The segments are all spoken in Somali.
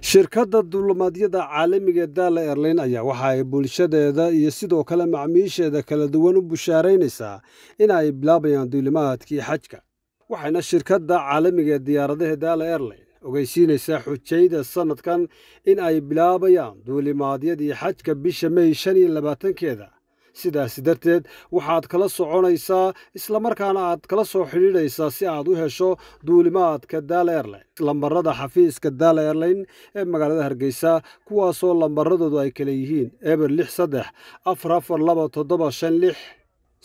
shirkadda duulimaadyada caalamiga daala airlayn ayaa waxa ay bulshadeeda iyo sidoo kale macmiisheeda kala duwan u bushaaraynaysaa in ay bilaabayaan duulimaadkii xajka waxayna shirkadda caalamiga diyaaradaha daala airlayn ogeysiinaysaa xujayda sannadkan in ay bilaabayaan duulimaadyadii xajka bisha mey shan iyo labaatankeeda sidaasi darteed waxaad kala soconaysaa islamarkaana aad kala soo xidhiidhaysaa si aad u hesho duulimaadka daal airline lambarada xafiiska daal airline ee magaalada hargeysa kuwaasoo lambaradoodu ay kala yihiin eber lix saddex afar afar laba toddoba shan lix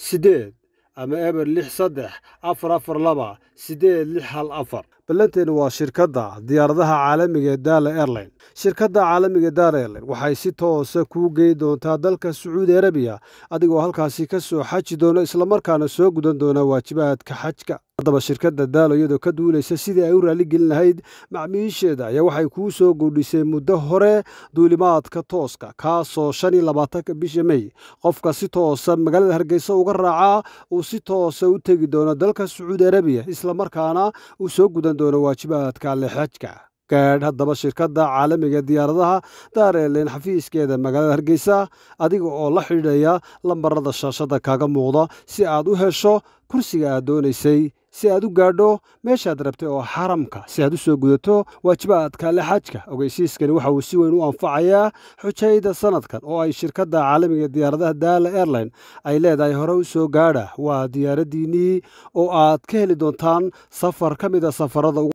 sideed ama eber lix saddex afar afar laba siddeed lix hal afar ballanteeni waa shirkadda diyaaradaha caalamiga ee daala airline shirkadda caalamiga daala airline waxay si toosa ah kuu geyn doontaa dalka sacuudi arabiya adigoo halkaasi ka soo xaji doona islamarkaana soo gudan doona waajibaadka xajka haddaba shirkadda daalo iyadoo ka duuleysa sidii ay u gelin lahayd macmiisheeda ayaa waxay kuu soo goodhisay muddo hore duulimaadka tooska kaasoo shan iyo labaatanka bisha mey qofka si toosa ah magaalada hargeysa uga raacaa uu si toosa ah u tegi doono dalka sacuudi arabiya islamarkaana uu soo gudan doono waajibaadka alle xajka gaadh haddaba shirkadda caalamiga diyaaradaha daar eelen xafiiskeeda magaalada hargeysa adiga oo la xidhiidhaya lambarada shaashadda kaaga muuqda si aad u hesho kursiga aad doonaysay si aad u gaadho meeshaad rabtay oo xaramka si aad u soo gudato waajibahaad kaale xajka ogeysiiskani waxa uu si weyn u anfacayaa xujayda sannadkan oo ay shirkadda caalamiga diyaaradaha daala airline ay leedahay hore u soo gaadha waa diyaaraddiinnii oo aad ka heli doontaan safar ka mid a ah safarada ugu